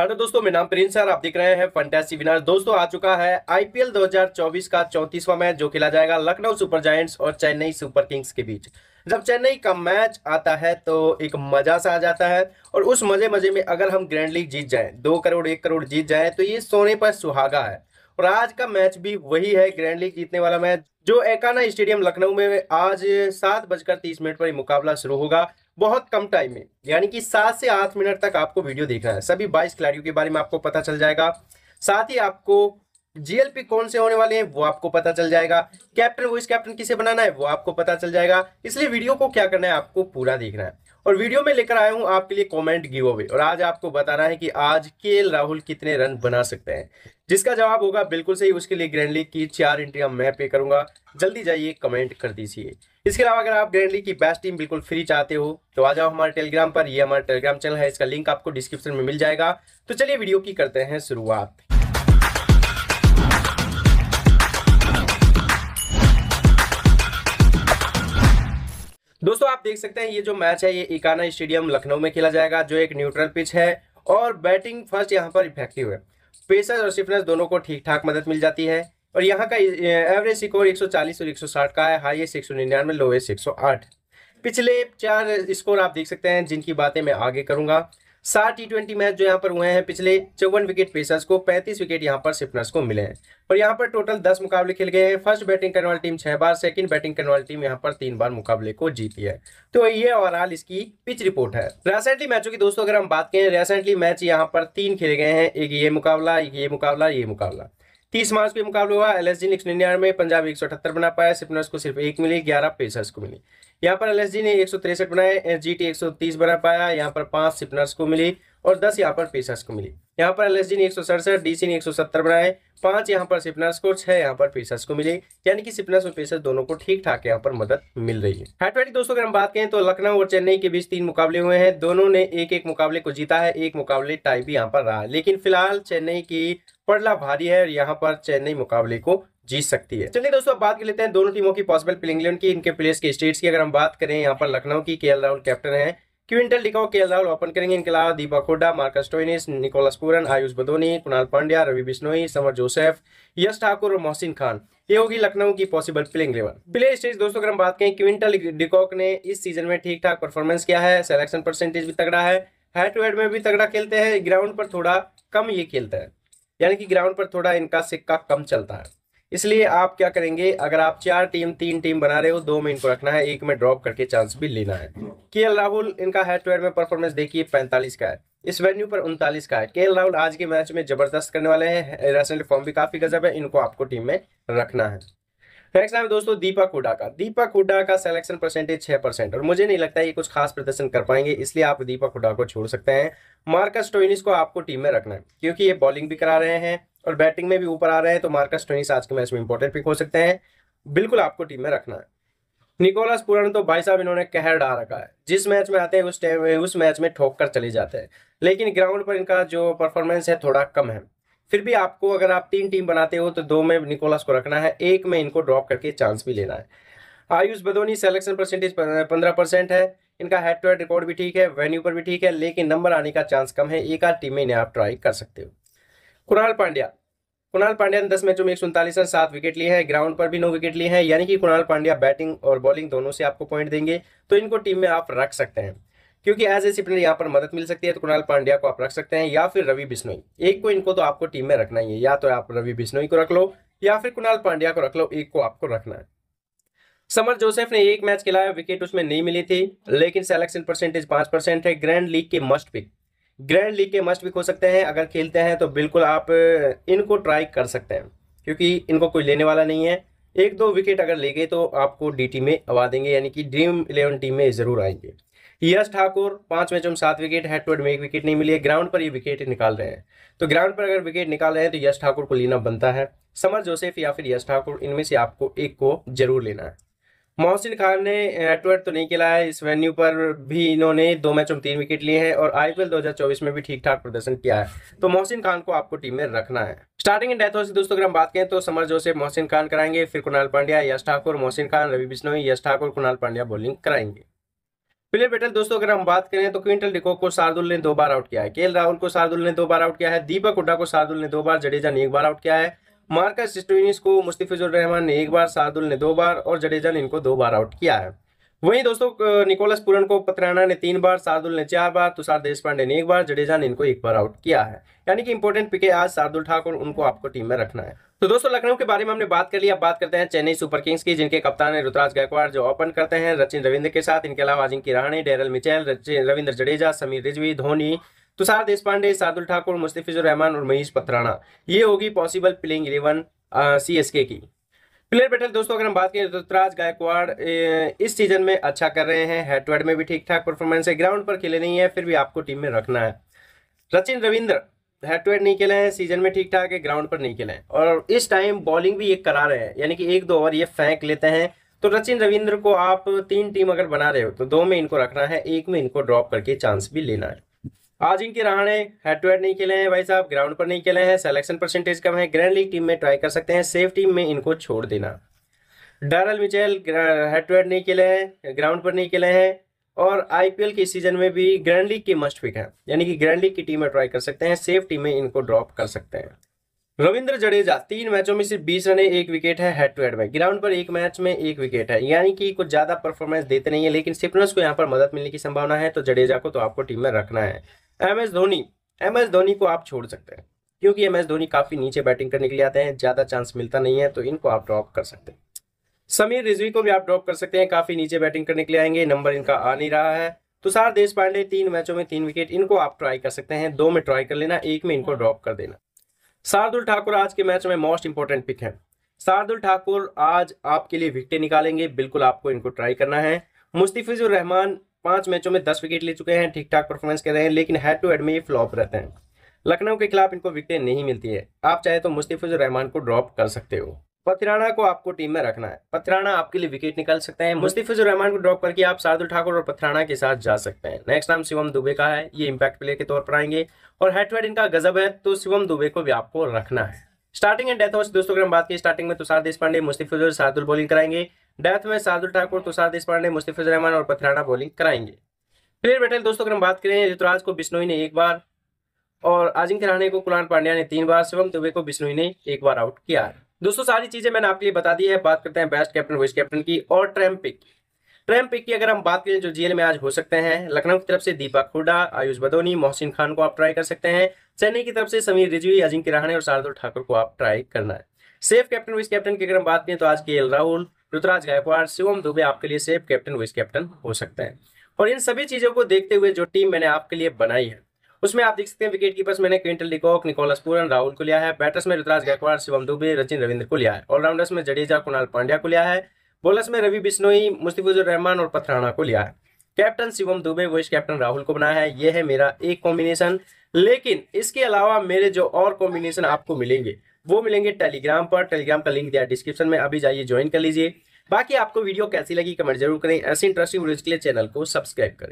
hello हाँ तो दोस्तों मेरा नाम प्रिंस सर आप देख रहे हैं फंटेसी विनर्स दोस्तों आ चुका है आईपीएल 2024 का चौंतीसवां मैच जो खेला जाएगा लखनऊ सुपर जायंट्स और चेन्नई सुपर किंग्स के बीच जब चेन्नई का मैच आता है तो एक मजा सा आ जाता है और उस मजे मजे में अगर हम ग्रैंड लीग जीत जाए दो करोड़ एक करोड़ जीत जाए तो ये सोने पर सुहागा है और आज का मैच भी वही है ग्रैंड लीग जीतने वाला मैच जो एकाना स्टेडियम लखनऊ में आज सात बजकर तीस मिनट पर मुकाबला शुरू होगा बहुत कम टाइम में यानी कि सात से आठ मिनट तक आपको वीडियो देखना है सभी बाईस खिलाड़ियों के बारे में आपको पता चल जाएगा साथ ही आपको जीएलपी कौन से होने वाले हैं वो आपको पता चल जाएगा कैप्टन वॉइस कैप्टन किसे बनाना है वो आपको पता चल जाएगा इसलिए वीडियो को क्या करना है आपको पूरा देखना है और वीडियो में लेकर आया हूँ आपके लिए कमेंट गिव अवे और आज आपको बताना है कि आज के राहुल कितने रन बना सकते हैं जिसका जवाब होगा बिल्कुल सही उसके लिए ग्रैंड लीग की चार एंट्री मैं पे करूंगा जल्दी जाइए कमेंट कर दीजिए इसके अलावा अगर आप ग्रैंड लीग की बेस्ट टीम बिल्कुल फ्री चाहते हो तो आ जाओ हमारे टेलीग्राम पर ये हमारा टेलीग्राम चैनल है इसका लिंक आपको डिस्क्रिप्शन में मिल जाएगा तो चलिए वीडियो की करते हैं शुरुआत दोस्तों आप देख सकते हैं ये जो मैच है ये इकाना स्टेडियम लखनऊ में खेला जाएगा जो एक न्यूट्रल पिच है और बैटिंग फर्स्ट यहाँ पर इफेक्टिव है पेसर और स्टिफनेस दोनों को ठीक ठाक मदद मिल जाती है और यहाँ का एवरेज स्कोर 140 और 160 का है हाईएस्ट एक सौ निन्यानवे लोएस्ट 108 पिछले चार स्कोर आप देख सकते हैं जिनकी बातें मैं आगे करूंगा सात टी ट्वेंटी मैच जो यहाँ पर हुए हैं पिछले चौवन विकेट पेसर्स को 35 विकेट यहाँ पर सिपनर्स को मिले हैं और यहाँ पर टोटल 10 मुकाबले खेल गए हैं फर्स्ट बैटिंग करने वाली टीम छह बार सेकंड बैटिंग करने वाली टीम यहाँ पर तीन बार मुकाबले को जीती है तो ये ओवरऑल इसकी पिच रिपोर्ट है रिसेंटली मैचों की दोस्तों अगर हम बात करें रिसेंटली मैच यहाँ पर तीन खेले गए हैं एक ये मुकाबला एक ये मुकाबला ये मुकाबला तीस मार्च के मुकाबले हुआ एल एस जी ने एक सौ निन्यानवे पंजाब एक सौ अठहत्तर बना पाया स्पिनर्स को सिर्फ एक मिली ग्यारह पेसर्स को मिली यहाँ पर एल एस जी ने एक सौ तिरसठ बनाए जी टी एक सौ तीस बना पाया यहाँ पर पांच सिपनर्स को मिली और दस यहाँ पर पेशर्स को मिली यहाँ पर एल एस जी ने एक सौ सड़सठ डी सी ने एक सौ सत्तर बनाए पांच यहाँ पर सिपनर्स को छह यहाँ पर पेशर्स को मिले यानी कि सिपनर्स और पेशर्स दोनों को ठीक ठाक यहाँ पर मदद मिल रही है हेटवेट दोस्तों अगर हम बात करें तो लखनऊ और चेन्नई के बीच तीन मुकाबले हुए हैं दोनों ने एक एक मुकाबले को जीता है एक मुकाबले टाई भी यहाँ पर रहा लेकिन फिलहाल चेन्नई की पड़ला भारी है और यहाँ पर चेन्नई मुकाबले को जीत सकती है चलिए दोस्तों अब बात कर लेते हैं दोनों टीमों की पॉसिबल प्लेइंग इलेवन की इनके प्लेयर्स के स्टेट्स की अगर हम बात करें यहाँ पर लखनऊ की के राहुल कैप्टन है Quinton de Kock K Rahul open करेंगे इनके अलावा Deepak Hooda Marcus Stoinis Nicholas Pooran Ayush Badoni Krunal Pandya Ravi Bishnoi Shamar Joseph Yash Thakur और मोहसिन खान ये होगी लखनऊ की possible playing eleven play stage दोस्तों अगर हम बात करें क्विंटल डिकॉक ने इस सीजन में ठीक ठाक परफॉर्मेंस किया है सेलेक्शन परसेंटेज भी तगड़ा है हेड टू हेड में भी तगड़ा खेलते हैं ग्राउंड पर थोड़ा कम ये खेलता है यानी कि ग्राउंड पर थोड़ा इनका सिक्का कम चलता है इसलिए आप क्या करेंगे अगर आप चार टीम तीन टीम बना रहे हो दो में इनको रखना है एक में ड्रॉप करके चांस भी लेना है के राहुल इनका हेड टू हेड में परफॉर्मेंस देखिए पैंतालीस का है इस वेन्यू पर उनतालीस का है के राहुल आज के मैच में जबरदस्त करने वाले हैं रेसेंट फॉर्म भी काफी गजब है इनको आपको टीम में रखना है नेक्स्ट नाम दोस्तों दीपक हुडा का दीपक हुडा का सिलेक्शन परसेंटेज छह परसेंट और मुझे नहीं लगता ये कुछ खास प्रदर्शन कर पाएंगे इसलिए आप दीपक हुडा को छोड़ सकते हैं मार्कस टोइनिस को आपको टीम में रखना है क्योंकि ये बॉलिंग भी करा रहे हैं और बैटिंग में भी ऊपर आ रहे हैं तो मार्कस ट्वेंस आज के मैच में इंपॉर्टेंट पिक हो सकते हैं बिल्कुल आपको टीम में रखना है निकोलस पुरन तो भाई साहब इन्होंने कहर डाल रखा है जिस मैच में आते हैं उस टाइम उस मैच में ठोक कर चले जाते हैं लेकिन ग्राउंड पर इनका जो परफॉर्मेंस है थोड़ा कम है फिर भी आपको अगर आप तीन टीम बनाते हो तो दो में निकोलस को रखना है एक में इनको ड्रॉप करके चांस भी लेना है आयुष बदोनी सेलेक्शन परसेंटेज पंद्रह परसेंट है इनका हेड टू हेड रिकॉर्ड भी ठीक है वेन्यू पर भी ठीक है लेकिन नंबर आने का चांस कम है एक आध टीम में इन्हें आप ट्राई कर सकते हो कुणाल पांड्या कुणाल पांड्या ने दस मैचों में एक सौ उनतालीस रन सात विकेट लिए हैं ग्राउंड पर भी नौ विकेट लिए हैं यानी कि कुणाल पांड्या बैटिंग और बॉलिंग दोनों से आपको पॉइंट देंगे तो इनको टीम में आप रख सकते हैं क्योंकि एज ए सिप्लर यहाँ पर मदद मिल सकती है तो कुणाल पांड्या को आप रख सकते हैं या फिर रवि बिश्नोई एक को इनको तो आपको टीम में रखना ही है या तो आप रवि बिश्नोई को रख लो या फिर कुणाल पांड्या को रख लो एक को आपको रखना है समर जोसेफ ने एक मैच खिलाया विकेट उसमें नहीं मिली थी लेकिन सेलेक्शन परसेंटेज पांच परसेंट है ग्रैंड लीग के मस्ट पिक ग्रैंड लीग के मस्ट भी खो सकते हैं अगर खेलते हैं तो बिल्कुल आप इनको ट्राई कर सकते हैं क्योंकि इनको कोई लेने वाला नहीं है एक दो विकेट अगर ले गए तो आपको डीटी में आवा देंगे यानी कि ड्रीम इलेवन टीम में ज़रूर आएंगे यश ठाकुर पाँच मैचों में सात विकेट हेड टू हेड में एक विकेट नहीं मिली है ग्राउंड पर ये विकेट निकाल रहे हैं तो ग्राउंड पर अगर विकेट निकाल रहे हैं तो यश ठाकुर को लेना बनता है समर जोसेफ या फिर यश ठाकुर इनमें से आपको एक को जरूर लेना है मोहसिन खान ने एटवर्ट तो नहीं खिलाया है इस वेन्यू पर भी इन्होंने दो मैचों में तीन विकेट लिए हैं और आईपीएल 2024 में भी ठीक ठाक प्रदर्शन किया है तो मोहसिन खान को आपको टीम में रखना है स्टार्टिंग डेथ हाउस दोस्तों अगर हम बात करें तो समर जोसेफ मोहसिन खान कराएंगे फिर कुणाल पांड्या यश ठाकुर मोहसिन खान रवि बिश्नोई यश ठाकुर कुणाल पांड्या बॉलिंग कराएंगे प्लेयर बेटल दोस्तों अगर हम बात करें तो क्विंटल डिको को शार्दुल ने दो बार आउट किया है के राहुल को शार्दुल ने दो बार आउट किया है दीपक हुड्डा को शार्दुल ने दो बार जडेजा ने एक बार आउट किया है मार्कस स्टोइनिस को मुस्तफिजुर रहमान ने एक बार सादुल ने दो बार और जडेजा ने इनको दो बार आउट किया है वहीं दोस्तों निकोलस पुरन को पत्राना ने तीन बार शार्दुल ने चार बार तुषार देश पांडे ने एक बार जडेजा ने इनको एक बार आउट किया है यानी कि इंपॉर्टेंट पिके आज शार्दुल ठाकुर उनको आपको टीम में रखना है तो दोस्तों लखनऊ के बारे में हमने बात कर लिया अब बात करते हैं चेन्नई सुपर किंग्स की जिनके कप्तान है रुतराज गायकवाड़ जो ओपन करते हैं रचिन रविंद्र के साथ इनके अलावा अजिंक्य रहाणे डेरल मिचेल रविंद्र जडेजा समीर रिजवी धोनी तुषार तो पांडे सादुल ठाकुर मुस्तफिजुर रहमान और महेश पथराना ये होगी possible playing eleven C S K की प्लेयर बैटल दोस्तों अगर हम बात करें तो ऋतुराज गायकवाड़ इस सीजन में अच्छा कर रहे हैं हेड टू हेड में भी ठीक ठाक परफॉर्मेंस है ग्राउंड पर खेले नहीं है फिर भी आपको टीम में रखना है Sachin Ravindra head to head नहीं खेले हैं सीजन में ठीक ठाक है ग्राउंड पर नहीं खेले हैं और इस टाइम बॉलिंग भी ये करा रहे हैं यानी कि एक दो ओवर ये फेंक लेते हैं तो रचिन रविंद्र को आप तीन टीम अगर बना रहे हो तो दो में इनको रखना है एक में इनको ड्रॉप करके चांस भी लेना है इनके रहाणे हेड टू हेड नहीं खेले हैं भाई साहब ग्राउंड पर नहीं खेले हैं सिलेक्शन परसेंटेज कम है ग्रैंड लीग टीम में ट्राई कर सकते हैं सेफ टीम में इनको छोड़ देना डरल मिचेल हेड टू हेड नहीं खेले हैं ग्राउंड पर नहीं खेले हैं और आईपीएल के सीजन में भी ग्रैंड लीग के मस्ट पिक है यानी कि ग्रैंड लीग की टीम में ट्राई कर सकते हैं सेफ टीम में इनको ड्रॉप कर सकते हैं रविंद्र जडेजा तीन मैचों में सिर्फ बीस रने एक विकेट है हेड टू हेड में ग्राउंड पर एक मैच में एक विकेट है यानी कि कुछ ज्यादा परफॉर्मेंस देते नहीं है लेकिन सिपनर्स को यहाँ पर मदद मिलने की संभावना है तो जडेजा को तो आपको टीम में रखना है M S Dhoni M S Dhoni को आप छोड़ सकते हैं क्योंकि एम एस धोनी काफ़ी नीचे बैटिंग करने के लिए आते हैं ज़्यादा चांस मिलता नहीं है तो इनको आप ड्रॉप कर सकते हैं समीर रिजवी को भी आप ड्रॉप कर सकते हैं काफ़ी नीचे बैटिंग करने के लिए आएंगे नंबर इनका आ नहीं रहा है तुषार देश पांडे तीन मैचों में तीन विकेट इनको आप ट्राई कर सकते हैं दो में ट्राई कर लेना एक में इनको ड्रॉप कर देना शार्दुल ठाकुर आज के मैच में मोस्ट इंपॉर्टेंट पिक है शार्दुल ठाकुर आज आपके लिए विकटे निकालेंगे बिल्कुल आपको इनको ट्राई करना है मुस्तफिजुर रहमान पांच मैचों में दस विकेट ले चुके हैं ठीक ठाक परफॉर्मेंस कर रहे हैं लेकिन हेड टू हेड में ये फ्लॉप रहते हैं लखनऊ के खिलाफ इनको विकेट नहीं मिलती है आप चाहे तो मुस्तिफिजुर रहमान को ड्रॉप कर सकते हो पथराना को आपको टीम में रखना है पथराना आपके लिए विकेट निकाल सकते हैं मुस्तिफिजुर रहमान को ड्रॉप करके आप शार्दुल ठाकुर और पथराना के साथ जा सकते हैं नेक्स्ट नाम शिवम दुबे का है ये इम्पैक्ट प्लेयर के तौर पर आएंगे और हेड टू हेड इनका गजब है तो शिवम दुबे को भी आपको रखना है स्टार्टिंग एंड डेथ हाउस दोस्तों अगर हम बात की स्टार्टिंग में तुषार तो देश पांडे मुस्तिफिजुर शार्दुल बॉलिंग कराएंगे डेथ में शार्दुल ठाकुर तुषार देशपांडे मुस्तफिज रहमान और पथराना बॉलिंग कराएंगे फिर बैठे दोस्तों अगर हम बात करें ऋतुराज को बिश्नोई ने एक बार और अजिंक्य रहाणे को कुलान पांड्या ने तीन बार शिवम दुबे को बिश्नोई ने एक बार आउट किया है दोस्तों सारी चीजें मैंने आपके लिए बता दी है बात करते हैं बेस्ट कैप्टन वाइस कैप्टन की और ट्रैम पिक ट्रैम पिक की अगर हम बात करें जो जेल में आज हो सकते हैं लखनऊ की तरफ से दीपक हुडा आयुष बदोनी मोहसिन खान को आप ट्राई कर सकते हैं चेन्नई की तरफ से समीर रिजवी अजिंक्य रहाणे और शार्दुल ठाकुर को आप ट्राई करना है सेफ कैप्टन वाइस कैप्टन की अगर हम बात करें तो आज के एल राहुल ऋतुराज गायकवाड़ शिवम दुबे आपके लिए सेफ कैप्टन विस कैप्टन हो सकते हैं और इन सभी चीजों को देखते हुए जो टीम मैंने आपके लिए बनाई है उसमें आप देख सकते हैं विकेट कीपर्स मैंने Quinton de Kock Nicholas Pooran Rahul को लिया है बैटर्स में ऋतुराज गायकवाड़ शिवम दुबे रचिन रविंद्र को लिया है ऑलराउंडर्स में जडेजा कुणाल पांड्या को लिया है बॉलर्स में रवि बिश्नोई मुस्तिफिजुर रहमान और पथराना को लिया है captain Shivam Dube vice captain Rahul को बनाया है यह है मेरा एक कॉम्बिनेशन लेकिन इसके अलावा मेरे जो और कॉम्बिनेशन आपको मिलेंगे वो मिलेंगे टेलीग्राम पर टेलीग्राम का लिंक दिया डिस्क्रिप्शन में अभी जाइए ज्वाइन कर लीजिए बाकी आपको वीडियो कैसी लगी कमेंट जरूर करें ऐसी इंटरेस्टिंग वीडियोज के लिए चैनल को सब्सक्राइब करें